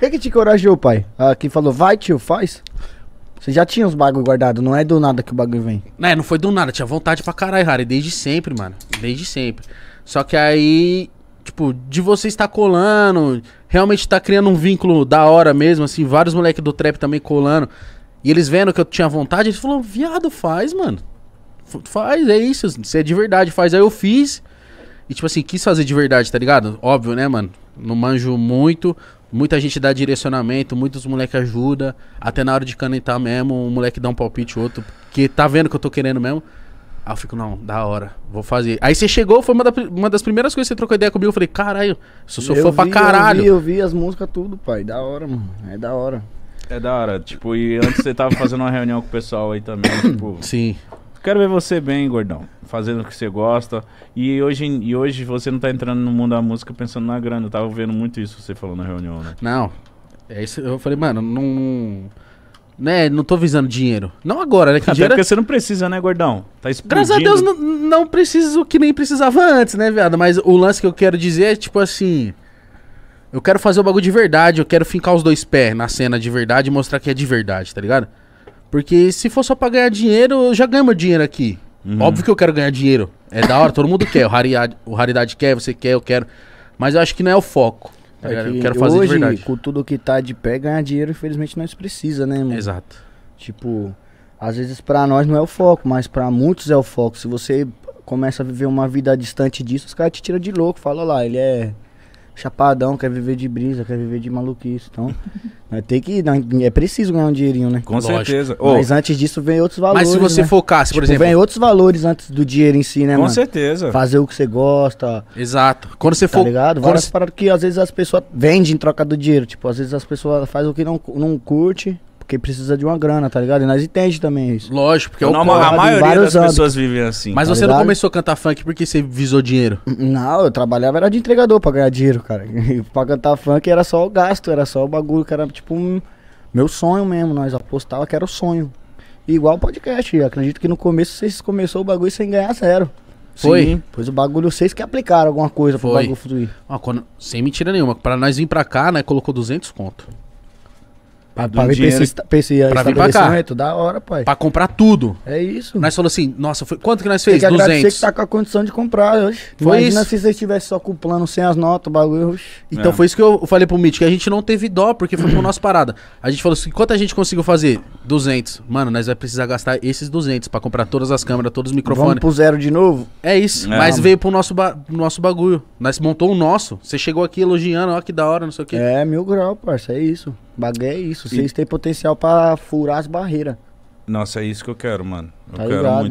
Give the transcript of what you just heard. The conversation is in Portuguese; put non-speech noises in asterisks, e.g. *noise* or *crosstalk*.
O que te encorajou, pai? Ah, quem falou, vai tio, faz? Você já tinha os bagulho guardado, não é do nada que o bagulho vem. é, não foi do nada, tinha vontade pra caralho, Harry, desde sempre, mano. Desde sempre. Só que aí, tipo, de você estar colando, realmente estar tá criando um vínculo da hora mesmo, assim, vários moleques do trap também colando. E eles vendo que eu tinha vontade, eles falaram, viado, faz, mano. Faz, é isso, você é de verdade, faz. Aí eu fiz. E, tipo assim, quis fazer de verdade, tá ligado? Óbvio, né, mano? Não manjo muito, Muita gente dá direcionamento, muitos moleques ajudam. Até na hora de canetar mesmo, um moleque dá um palpite, outro. Que tá vendo que eu tô querendo mesmo. Aí eu fico, não, da hora, vou fazer. Aí você chegou, foi uma, da, uma das primeiras coisas que você trocou ideia comigo. Eu falei, caralho, sou seu fã pra caralho. Eu vi, eu vi as músicas tudo, pai. Da hora, mano. É da hora. É da hora. Tipo, e antes você tava fazendo uma reunião com o pessoal aí também, *coughs* tipo. Sim. Quero ver você bem, gordão, fazendo o que você gosta. E hoje, e hoje você não tá entrando no mundo da música pensando na grana. Eu tava vendo muito isso você falou na reunião, né? Não. É isso, eu falei, mano, não. Né, não tô visando dinheiro. Não agora, né? Que Até dinheiro... É porque você não precisa, né, gordão? Tá explodindo. Graças a Deus, não, não preciso que nem precisava antes, né, viado? Mas o lance que eu quero dizer é, tipo assim. Eu quero fazer o bagulho de verdade, eu quero fincar os dois pés na cena de verdade e mostrar que é de verdade, tá ligado? Porque se for só pra ganhar dinheiro, eu já ganho meu dinheiro aqui. Uhum. Óbvio que eu quero ganhar dinheiro. É da hora, todo mundo quer. O raridade, o raridade quer, você quer, eu quero. Mas eu acho que não é o foco. É que eu quero fazer hoje, de verdade. com tudo que tá de pé, ganhar dinheiro, infelizmente, nós precisa, né, mano? Exato. Tipo, às vezes para nós não é o foco, mas para muitos é o foco. Se você começa a viver uma vida distante disso, os caras te tiram de louco. Fala lá, ele é chapadão, quer viver de brisa, quer viver de maluquice. Então, *laughs* né, tem que. Né, é preciso ganhar um dinheirinho, né? Com Lógico. certeza. Mas oh. antes disso vem outros valores. Mas se você né? focasse, por tipo, exemplo. Vem outros valores antes do dinheiro em si, né, Com mano? certeza. Fazer o que você gosta. Exato. Quando você tá for. ligado? Várias Quando... paradas que às vezes as pessoas vendem em troca do dinheiro. Tipo, às vezes as pessoas fazem o que não, não curte porque precisa de uma grana, tá ligado? E nós entendemos também isso. Lógico, porque é a maioria das pessoas vivem assim. Mas tá você ligado? não começou a cantar funk porque você visou dinheiro? Não, eu trabalhava era de entregador pra ganhar dinheiro, cara. E *laughs* pra cantar funk era só o gasto, era só o bagulho, que era tipo um, meu sonho mesmo. Nós apostava que era o sonho. igual o podcast, eu acredito que no começo vocês começou o bagulho sem ganhar zero. Foi. Sim. Pois o bagulho, vocês que aplicaram alguma coisa Foi. pro bagulho fluir. Ah, quando, sem mentira nenhuma. Pra nós vir pra cá, né, colocou 200 conto. Pra, pra, vir esse, pra esse pra vir pra cá. É da hora, pai. Pra comprar tudo. É isso. Nós falou assim, nossa, foi, quanto que nós fez? Tem que 200. que tá com a condição de comprar hoje. Foi Imagina isso. se vocês estivessem só com o plano, sem as notas, o bagulho. Então é. foi isso que eu falei pro Mitch, que a gente não teve dó, porque foi pro nosso parada. A gente falou assim, quanto a gente conseguiu fazer? 200. Mano, nós vai precisar gastar esses 200 pra comprar todas as câmeras, todos os microfones. Vamos pro zero de novo? É isso, é, mas veio pro nosso, ba nosso bagulho. Nós montou o nosso. Você chegou aqui elogiando, ó que da hora, não sei o quê. É, mil grau, parça, é isso. Bagulho é isso. Vocês e... têm potencial pra furar as barreiras. Nossa, é isso que eu quero, mano. Eu tá quero ligado. muito